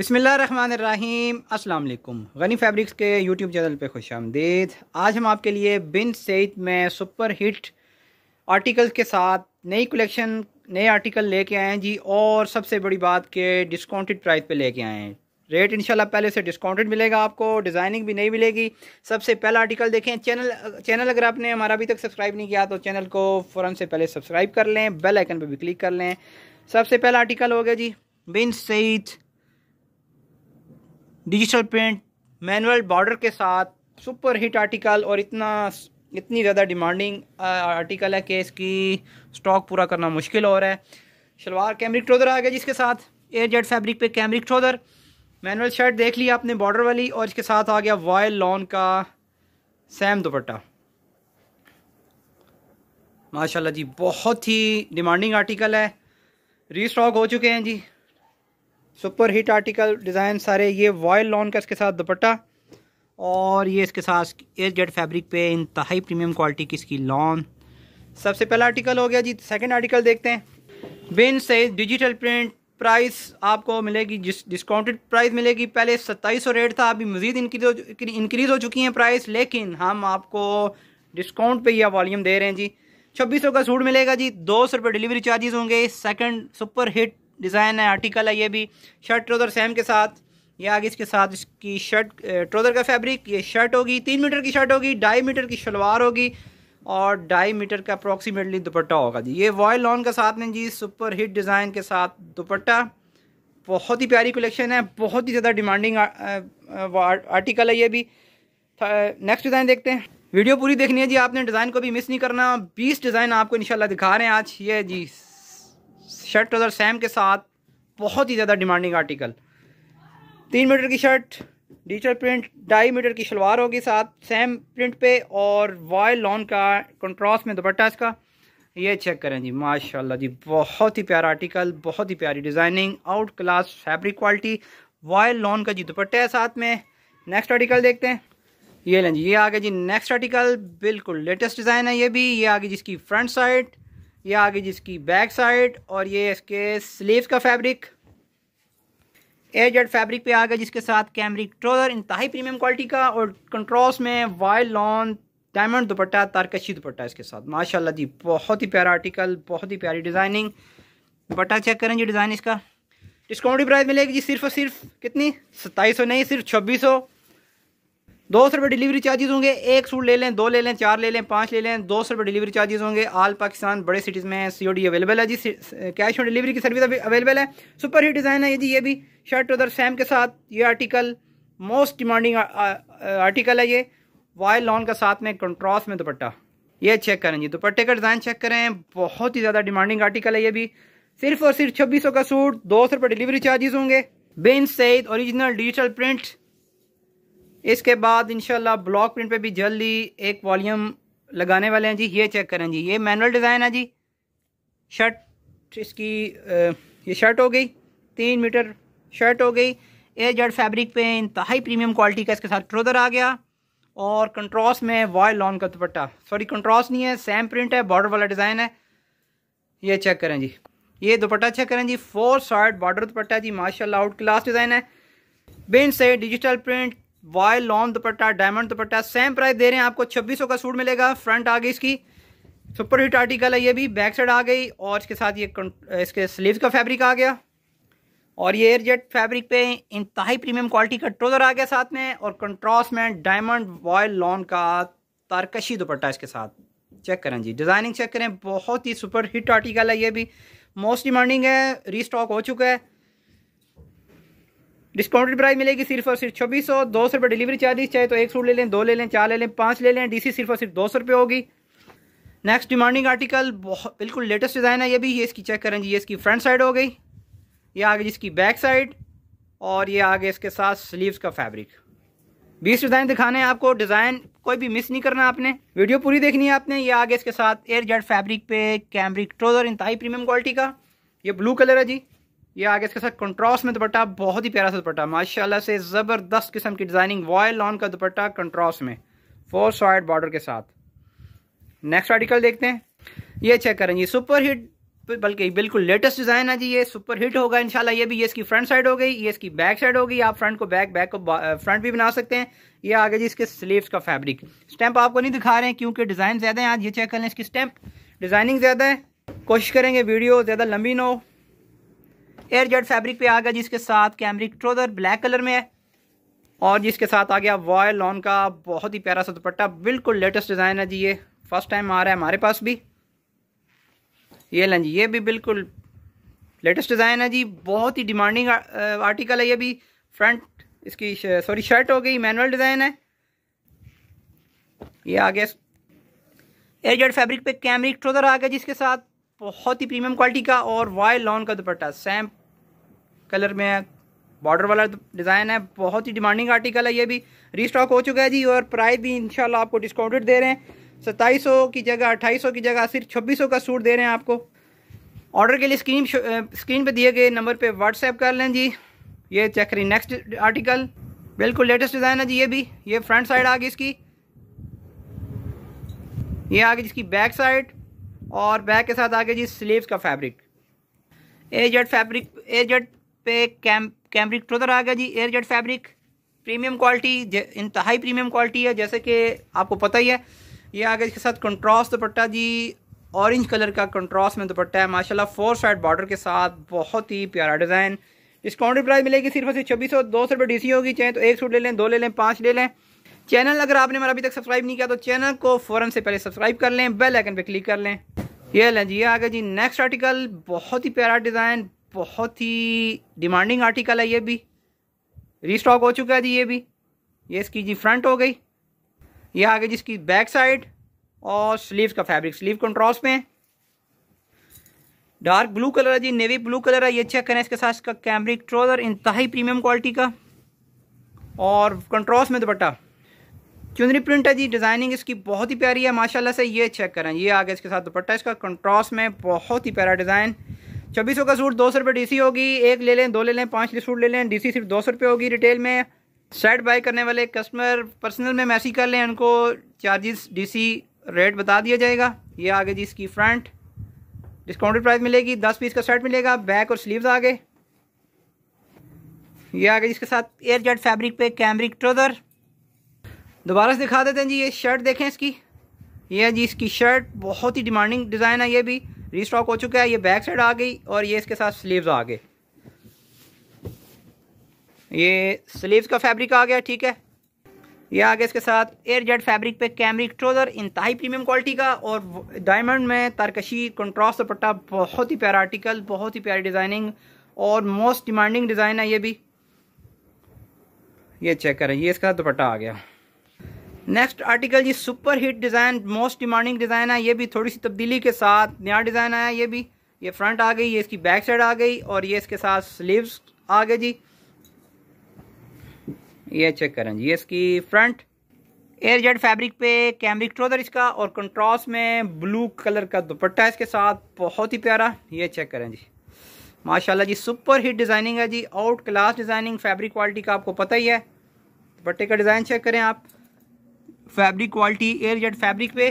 बिसमीम अल्लाम गनी फैब्रिक्स के यूट्यूब चैनल पे खुश आमदीद आज हम आपके लिए बिन सईद में सुपर हिट आर्टिकल्स के साथ नई कलेक्शन नए आर्टिकल लेके आए हैं जी और सबसे बड़ी बात के डिस्काउंटेड प्राइस पे लेके आए हैं रेट इंशाल्लाह पहले से डिस्काउंटेड मिलेगा आपको डिज़ाइनिंग भी नहीं मिलेगी सबसे पहला आर्टिकल देखें चैनल चैनल अगर आपने हमारा अभी तक सब्सक्राइब नहीं किया तो चैनल को फ़ौर से पहले सब्सक्राइब कर लें बेल आइकन पर भी क्लिक कर लें सबसे पहला आर्टिकल हो गया जी Bin Saeed digital print manual border के साथ सुपर हिट आर्टिकल और इतना इतनी ज़्यादा डिमांडिंग आर्टिकल है कि इसकी स्टॉक पूरा करना मुश्किल हो रहा है शलवार कैमरिक ट्रोदर आ गया जिसके साथ एयर जेट फैब्रिक पे कैमरिक ट्रोज़र मैनुअल शर्ट देख लिया आपने बॉर्डर वाली और इसके साथ आ गया वॉयल लॉन का सैम दुपट्टा माशाल्लाह जी बहुत ही डिमांडिंग आर्टिकल है रीस्टॉक हो चुके हैं जी सुपर हिट आर्टिकल डिज़ाइन सारे ये वॉयल लॉन का इसके साथ दुपट्टा और ये इसके साथ एयर जेड फैब्रिक पे इंतहाई प्रीमियम क्वालिटी की इसकी लॉन सबसे पहला आर्टिकल हो गया जी सेकंड आर्टिकल देखते हैं बिन से डिजिटल प्रिंट प्राइस आपको मिलेगी जिस डिस्काउंटेड प्राइस मिलेगी पहले सत्ताईस सौ रेट था अभी मज़ीद इंक्रीज इंक्रीज़ हो चुकी हैं प्राइस लेकिन हम आपको डिस्काउंट पे यह वॉल्यूम दे रहे हैं जी छब्बीस सौ का सूट मिलेगा जी दो सौ रुपये डिलीवरी चार्जेस होंगे सेकंड सुपर हिट डिज़ाइन है आर्टिकल है ये भी शर्ट ट्रोज़र सेम के साथ ये आगे इसके साथ इसकी शर्ट ट्रोज़र का फैब्रिक ये शर्ट होगी तीन मीटर की शर्ट होगी ढाई मीटर की शलवार होगी और ढाई मीटर का अप्रॉक्सीमेटली दुपट्टा होगा जी ये वॉयल लॉन का साथ में जी सुपर हिट डिज़ाइन के साथ दुपट्टा बहुत ही प्यारी कलेक्शन है बहुत ही ज़्यादा डिमांडिंग आर्टिकल है ये भी नेक्स्ट डिज़ाइन देखते हैं वीडियो पूरी देखनी है जी आपने डिज़ाइन को भी मिस नहीं करना बीस डिज़ाइन आपको इंशाल्लाह दिखा रहे हैं आज ये जी शर्ट ट्रोज़र तो सैम के साथ बहुत ही ज़्यादा डिमांडिंग आर्टिकल तीन मीटर की शर्ट डिजिटल प्रिंट ढाई मीटर की शलवार होगी साथ सेम प्रिंट पे और वाइल लॉन का कंट्रास्ट में दुपट्टा इसका ये चेक करें जी माशाल्लाह जी बहुत ही प्यारा आर्टिकल बहुत ही प्यारी designing out class fabric quality voile lawn का जी दुपट्टा है साथ में नेक्स्ट आर्टिकल देखते हैं ये लें जी ये आ गया जी नेक्स्ट आर्टिकल बिल्कुल लेटेस्ट डिज़ाइन है ये भी ये आ गई जिसकी फ्रंट साइड ये आ गई जिसकी बैक साइड और ये इसके स्लीव्स का फैब्रिक ए जेड फैब्रिक पे आ गया जिसके साथ कैमरिक ट्रोजर इंतहाई प्रीमियम क्वालिटी का और कंट्रोस में वाइल लॉन डायमंड दुपट्टा तारकशी दुपट्टा इसके साथ माशाल्लाह जी बहुत ही प्यारा आर्टिकल बहुत ही प्यारी डिज़ाइनिंग दुपट्टा चेक करें जी डिज़ाइन इसका डिस्काउंट प्राइस मिलेगी जी सिर्फ और सिर्फ कितनी सत्ताईस सौ नहीं सिर्फ छब्बीस सौ दो सौ रुपये डिलीवरी चार्जेस होंगे एक सूट ले लें दो ले लें चार ले लें पाँच ले लें दो सौ रुपये डिलीवरी चार्जेस होंगे आल पाकिस्तान बड़े सिटीज़ में सी ओ डी अवेलेबल है जी कैश ऑन डिलीवरी की सर्विस अवेलेबल है सुपर हिट डिज़ाइन है जी ये भी शर्ट उधर सैम के साथ ये आर्टिकल मोस्ट डिमांडिंग आर्टिकल है ये वाइल लॉन का साथ में कंट्रॉस में दुपट्टा ये चेक करें जी दुपट्टे का डिज़ाइन चेक करें बहुत ही ज़्यादा डिमांडिंग आर्टिकल है ये भी सिर्फ और सिर्फ छब्बीस का सूट दो सौ रुपये डिलीवरी चार्जेस होंगे Bin Saeed original digital print इसके बाद इनशाला ब्लॉक प्रिंट पे भी जल्दी एक वॉल्यूम लगाने वाले हैं जी ये चेक करें जी ये मैनुअल डिज़ाइन है जी शर्ट इसकी ये शर्ट हो गई तीन मीटर शर्ट हो गई ए जड फैब्रिक पे इंतहाई प्रीमियम क्वालिटी का इसके साथ ट्रोदर आ गया और कंट्रॉस में वॉय लॉन का दुपट्टा सॉरी कंट्रॉस नहीं है सेम प्रिंट है बॉर्डर वाला डिज़ाइन है ये चेक करें जी ये दुपट्टा चेक करें जी फोर साइड बॉर्डर दुपट्टा जी माशा आउट क्लास डिज़ाइन है बिन से digital print voile lawn dupatta diamond dupatta same price दे रहे हैं आपको छब्बीस का सूट मिलेगा फ्रंट आ गई इसकी सुपर हिट आर्टिकल है ये भी बैक साइड आ गई और इसके साथ ये इसके स्लीव का फैब्रिक आ गया और ये एयरजेट फैब्रिक पे इंतहाई प्रीमियम क्वालिटी का ट्रोजर आ गया साथ में और कंट्रास में डायमंड वॉयल लॉन का तारकशी दुपट्टा इसके साथ चेक करें जी डिज़ाइनिंग चेक करें बहुत ही सुपर हिट आर्टिकल है ये भी मोस्ट डिमांडिंग है रीस्टॉक हो चुका है डिस्काउंटेड प्राइस मिलेगी सिर्फ और सिर्फ छब्बीस सौ दो सौ रुपये डिलीवरी चार्जिस चाहे तो एक सूट ले लें दो ले लें चार ले लें पाँच ले लें डीसी सिर्फ और सिर्फ दो सौ रुपये होगी नेक्स्ट डिमांडिंग आर्टिकल बहुत बिल्कुल लेटेस्ट डिज़ाइन है ये भी ये इसकी चेक करें जी ये इसकी फ्रंट साइड हो गई ये आगे जिसकी बैक साइड और ये आगे इसके साथ स्लीव्स का फैब्रिक बीस डिज़ाइन दिखाने हैं आपको डिज़ाइन कोई भी मिस नहीं करना आपने वीडियो पूरी देखनी है आपने ये आगे इसके साथ एयर जेड फैब्रिक पे कैमरिक ट्रोजर इंतहाई प्रीमियम क्वालिटी का ये ब्लू कलर है जी ये आगे इसके साथ कंट्रास्ट में दुपट्टा बहुत ही प्यारा सा दुपट्टा माशाल्लाह से ज़बरदस्त किस्म की डिज़ाइनिंग वॉयल लॉन का दुपट्टा कंट्रास्ट में फोर साइड बॉर्डर के साथ नेक्स्ट आर्टिकल देखते हैं ये चेक करें जी सुपर हिट बल्कि बिल्कुल लेटेस्ट डिज़ाइन है जी ये सुपर हिट होगा इंशाल्लाह ये भी ये इसकी फ्रंट साइड हो गई ये इसकी बैक साइड हो गई आप फ्रंट को बैक बैक को फ्रंट भी बना सकते हैं ये आगे जी इसके स्लीव्स का फैब्रिक स्टैंप आपको नहीं दिखा रहे हैं क्योंकि डिज़ाइन ज़्यादा है आज ये चेक कर लें इसकी स्टैंप डिज़ाइनिंग ज़्यादा है कोशिश करेंगे वीडियो ज़्यादा लंबी ना हो एयर जेट फैब्रिक पे आ गया जिसके साथ कैमरिक ट्रोजर ब्लैक कलर में है और जिसके साथ आ गया वॉयल लॉन का बहुत ही प्यारा सा दुपट्टा बिल्कुल लेटेस्ट डिज़ाइन है जी ये फर्स्ट टाइम आ रहा है हमारे पास भी ये लें जी ये भी बिल्कुल लेटेस्ट डिज़ाइन है जी बहुत ही डिमांडिंग आर्टिकल है ये भी फ्रंट इसकी सॉरी शर्ट हो गई मैनुअल डिज़ाइन है ये आ गया एयरजेट फैब्रिक पे कैमरिक ट्रोजर आ गया जिसके साथ बहुत ही प्रीमियम क्वालिटी का और वाई लॉन का दुपट्टा सैम कलर में है बॉर्डर वाला डिज़ाइन है बहुत ही डिमांडिंग आर्टिकल है ये भी रीस्टॉक हो चुका है जी और प्राइस भी इनशाला आपको डिस्काउंटेड दे रहे हैं सत्ताईस की जगह अट्ठाईस की जगह सिर्फ छब्बीस का सूट दे रहे हैं आपको ऑर्डर के लिए स्क्रीन स्क्रीन पर दिए गए नंबर पर व्हाट्सएप कर लें जी ये चेक करें नेक्स्ट आर्टिकल बिल्कुल लेटेस्ट डिज़ाइन है जी ये भी ये फ्रंट साइड आ गई इसकी ये आ गई इसकी बैक साइड और बैक के साथ आ गया जी स्लीव्स का fabric air jet fabric air jet पे कैम कैमरिक ट्रोदर आ गया जी air jet fabric premium quality इंतहाई प्रीमियम क्वालिटी है जैसे कि आपको पता ही है ये आ गया इसके साथ कंट्रास दुपट्टा जी ऑरेंज कलर का कंट्रास में दुपट्टा है माशाल्लाह फोर साइड बॉर्डर के साथ बहुत ही प्यारा डिज़ाइन डिस्काउंटेड प्राइस मिलेगी सिर्फ सिर्फ छब्बीस सौ दो सौ रुपये डी होगी चाहे तो एक सूट ले लें दो ले लें पाँच ले लें चैनल अगर आपने हमारा अभी तक सब्सक्राइब नहीं किया तो चैनल को फ़ौरन से पहले सब्सक्राइब कर लें बेल आइकन पर क्लिक कर लें ये लें जी ये आ गया जी नेक्स्ट आर्टिकल बहुत ही प्यारा डिज़ाइन बहुत ही डिमांडिंग आर्टिकल है ये भी रीस्टॉक हो चुका है जी ये भी ये इसकी जी फ्रंट हो गई ये आ गई जिसकी बैक साइड और स्लीव का फैब्रिक स्लीव कंट्रोल्स में डार्क ब्लू कलर है जी नेवी ब्लू कलर है ये चेक करें इसके साथ इसका कैमरिक ट्रोजर इंतहा प्रीमियम क्वालिटी का और कंट्रोल्स में दुपट्टा चुनरी प्रिंट है जी डिज़ाइनिंग इसकी बहुत ही प्यारी है माशाल्लाह से ये चेक करें ये आगे इसके साथ दुपट्टा इसका कंट्रोल्स में बहुत ही प्यारा डिज़ाइन छब्बीस का सूट दो सौ रुपये डी होगी एक ले लें दो ले लें पाँच सूट ले लें डी सिर्फ दो सौ रुपये होगी रिटेल में शर्ट बाई करने वाले कस्टमर पर्सनल में मैसेज कर लें उनको चार्जेस डीसी रेट बता दिया जाएगा ये आगे जी इसकी फ्रंट डिस्काउंटेड प्राइस मिलेगी दस पीस का शर्ट मिलेगा बैक और स्लीव्स आगे ये आगे जिसके साथ एयर जेट फैब्रिक पे कैमरिक ट्रोदर दोबारा से दिखा देते हैं जी ये शर्ट देखें इसकी ये जी इसकी शर्ट बहुत ही डिमांडिंग डिज़ाइन है ये भी रीस्टॉक हो चुका है ये बैक साइड आ गई और ये इसके साथ स्लीव्स आ गए ये स्लीव्स का फैब्रिक आ गया ठीक है ये आ गया इसके साथ एयर जेट फैब्रिक पे कैमरिक ट्रोज़र इंतहाई प्रीमियम क्वालिटी का और डायमंड में तरकशी कंट्रास्ट दुपट्टा बहुत ही प्यारा आर्टिकल बहुत ही प्यारी डिज़ाइनिंग और मोस्ट डिमांडिंग डिज़ाइन है ये भी ये चेक करें ये इसका दुपट्टा आ गया नेक्स्ट आर्टिकल जी super hit design most demanding design है ये भी थोड़ी सी तब्दीली के साथ नया डिज़ाइन आया ये भी ये फ्रंट आ गई ये इसकी बैक साइड आ गई और ये इसके साथ स्लीव्स आ गए जी ये चेक करें जी ये इसकी फ्रंट एयर जेड फैब्रिक पे कैमरिक ट्रोजर इसका और कंट्रास्ट में ब्लू कलर का दुपट्टा इसके साथ बहुत ही प्यारा ये चेक करें जी माशाल्लाह जी सुपर हिट डिज़ाइनिंग है जी out class designing fabric quality का आपको पता ही है दुपट्टे का डिज़ाइन चेक करें आप fabric quality air jet fabric पे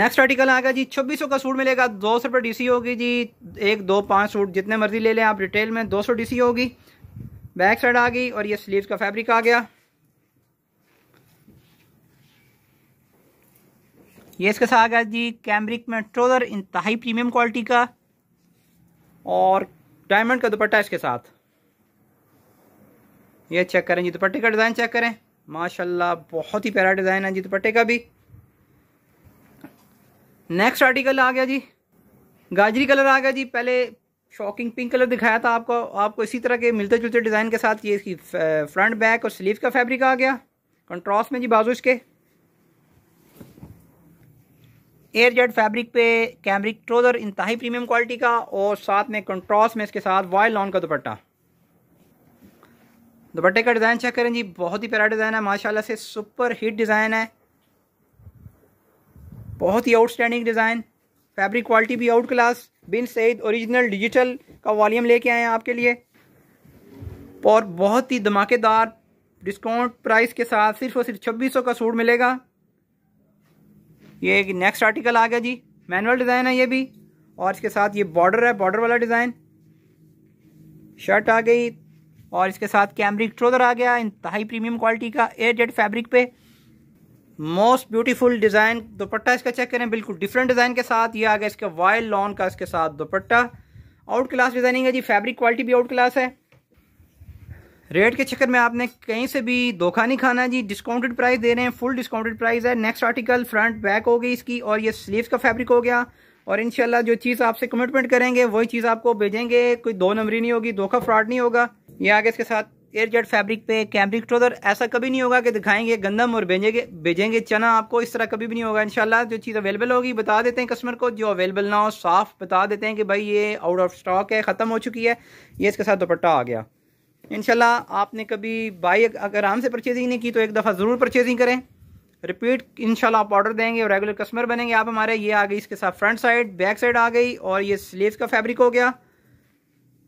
नेक्स्ट आर्टिकल आएगा जी छब्बीस का सूट मिलेगा दो सौ रुपये डी होगी जी एक दो पाँच सूट जितने मर्जी ले लें आप रिटेल में दो सौ डी होगी बैक साइड आ गई और ये स्लीव का फैब्रिक आ गया ये इसके साथ आ गया जी कैमरिक में ट्रोजर इंतहाई प्रीमियम क्वालिटी का और डायमंड का दुपट्टा इसके साथ ये चेक करें जी दुपट्टे का डिज़ाइन चेक करें माशाल्लाह बहुत ही प्यारा डिज़ाइन है जी दुपट्टे का भी नेक्स्ट आर्टिकल आ गया जी गाजरी कलर आ गया जी पहले शॉकिंग पिंक कलर दिखाया था आपको आपको इसी तरह के मिलते जुलते डिज़ाइन के साथ ये इसकी फ्रंट बैक और स्लीव का फैब्रिक आ गया कंट्रास्ट में जी बाजू इसके एयर जेड फैब्रिक पे कैमरिक ट्रोजर इंतहाई प्रीमियम क्वालिटी का और साथ में कंट्रास्ट में इसके साथ वाइल लॉन का दुपट्टा दुपट्टे का डिज़ाइन चेक करें जी बहुत ही प्यारा डिज़ाइन है माशाल्लाह से सुपर हिट डिज़ाइन है बहुत ही आउटस्टैंडिंग डिज़ाइन फैब्रिक क्वालिटी भी out class Bin Saeed original digital का वॉल्यूम लेके आए हैं आपके लिए और बहुत ही धमाकेदार डिस्काउंट प्राइस के साथ सिर्फ और सिर्फ छब्बीस का सूट मिलेगा ये एक नेक्स्ट आर्टिकल आ गया जी मैनुअल डिज़ाइन है ये भी और इसके साथ ये बॉर्डर है बॉर्डर वाला डिज़ाइन शर्ट आ गई और इसके साथ कैमरिक ट्रोदर आ गया इंतहाई प्रीमियम क्वालिटी का एयर जेड फैब्रिक पे मोस्ट ब्यूटीफुल डिज़ाइन दुपट्टा इसका चेक करें बिल्कुल डिफरेंट डिज़ाइन के साथ ये आ गया इसका वायल लॉन का इसके साथ दुपट्टा आउट क्लास डिज़ाइनिंग है जी फैब्रिक क्वालिटी भी आउट क्लास है रेट के चक्कर में आपने कहीं से भी धोखा नहीं खाना जी डिस्काउंटेड प्राइस दे रहे हैं फुल डिस्काउंटेड प्राइस है नेक्स्ट आर्टिकल फ्रंट बैक हो गई इसकी और ये स्लीव्स का फैब्रिक हो गया और इनशाला जो चीज़ आपसे कमिटमेंट करेंगे वही चीज़ आपको भेजेंगे कोई दो नंबरी नहीं होगी धोखा फ्रॉड नहीं होगा ये आगे इसके साथ एयर जेट फैब्रिक पे कैम्ब्रिक ट्रोजर ऐसा कभी नहीं होगा कि दिखाएंगे गंदम और भेजेंगे भेजेंगे चना आपको इस तरह कभी भी नहीं होगा इनशाला जो चीज़ अवेलेबल होगी बता देते हैं कस्टमर को जो अवेलेबल ना हो साफ बता देते हैं कि भाई ये आउट ऑफ स्टॉक है ख़त्म हो चुकी है ये इसके साथ दुपट्टा आ गया इनशाला आपने कभी बाई अगर आराम से परचेजिंग नहीं की तो एक दफ़ा ज़रूर परचेजिंग करें रिपीट इनशाला आप ऑर्डर देंगे और रेगुलर कस्टमर बनेंगे आप हमारे ये आ गई इसके साथ फ्रंट साइड बैक साइड आ गई और ये स्लीव का फैब्रिक हो गया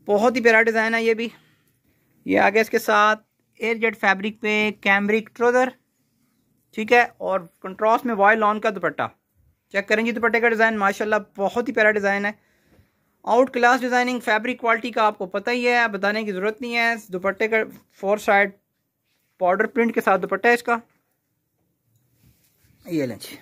बहुत ही प्यारा डिज़ाइन है ये भी ये आ गया इसके साथ एयर जेट फैब्रिक पे कैमरिक ट्रोजर ठीक है और कंट्रास्ट में वॉयल लॉन का दुपट्टा चेक करें जी दुपट्टे का डिज़ाइन माशाल्लाह बहुत ही प्यारा डिज़ाइन है out class designing fabric quality का आपको पता ही है बताने की ज़रूरत नहीं है दुपट्टे का फोर साइड पाउडर प्रिंट के साथ दुपट्टा है इसका ये लें जी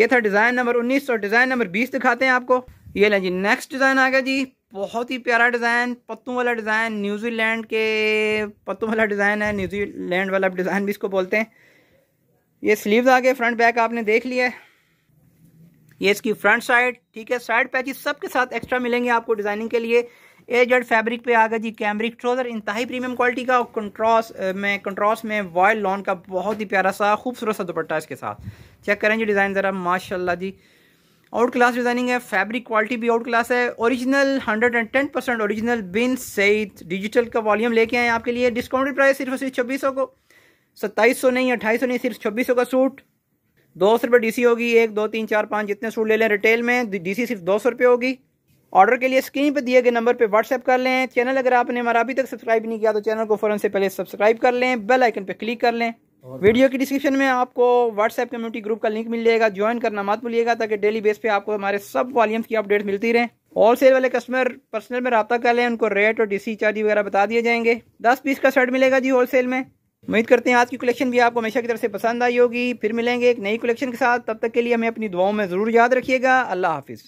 ये था डिज़ाइन नंबर उन्नीस और डिज़ाइन नंबर बीस दिखाते हैं आपको ये लें जी नेक्स्ट डिज़ाइन आ गया जी बहुत ही प्यारा डिज़ाइन पत्तों वाला डिज़ाइन न्यूजीलैंड के पत्तों वाला डिज़ाइन है न्यूजीलैंड वाला डिज़ाइन भी इसको बोलते हैं ये स्लीव्स आ गए फ्रंट बैक आपने देख लिया है ये इसकी फ्रंट साइड ठीक है साइड पैचिस सबके साथ एक्स्ट्रा मिलेंगे आपको डिज़ाइनिंग के लिए ए जड फैब्रिक पे आ गया जी कैमरिक ट्रोजर इंतहाई प्रीमियम क्वालिटी का और कंट्रास में कंट्रास में वॉयल लॉन का बहुत ही प्यारा सा खूबसूरत सा दुपट्टा इसके साथ चेक करें जी डिज़ाइन ज़रा माशाल्लाह जी आउट क्लास डिज़ाइनिंग है फैब्रिक क्वालिटी भी आउट क्लास है ओरिजिनल 110 परसेंट ओरिजिनल बिन सहित डिजिटल का वॉल्यूम लेके आए आपके लिए डिस्काउंटेड प्राइस सिर्फ सिर्फ छब्बीस सौ को सत्ताईस सौ नहीं अट्ठाईस सौ नहीं सिर्फ छब्बीस सौ का सूट दो सौ रुपये डी होगी एक दो तीन चार पाँच जितने सूट ले लें रिटेल में डी सिर्फ दो सौ रुपये होगी ऑर्डर के लिए स्क्रीन पर दिए गए नंबर पर व्हाट्सएप कर लें चैनल अगर आपने हमारा अभी तक सब्सक्राइब नहीं किया तो चैनल को फ़ौरन से पहले सब्सक्राइब कर लें बेल आइकन पर क्लिक कर लें वीडियो की डिस्क्रिप्शन में आपको व्हाट्सएप कम्युनिटी ग्रुप का लिंक मिल जाएगा ज्वाइन करना मत भूलिएगा ताकि डेली बेस पे आपको हमारे सब वॉल्यूम्स की अपडेट मिलती रहे होल सेल वाले कस्टमर पर्सनल में रहा कर लें उनको रेट और डीसी चार्ज वगैरह बता दिए जाएंगे दस पीस का शर्ट मिलेगा जी होल सेल में उम्मीद करते हैं आज की कलेक्शन भी आपको हमेशा की तरफ से पसंद आई होगी फिर मिलेंगे एक नई कलेक्शन के साथ तब तक के लिए हमें अपनी दुआओं में ज़रूर याद रखिएगा अल्लाह हाफिज़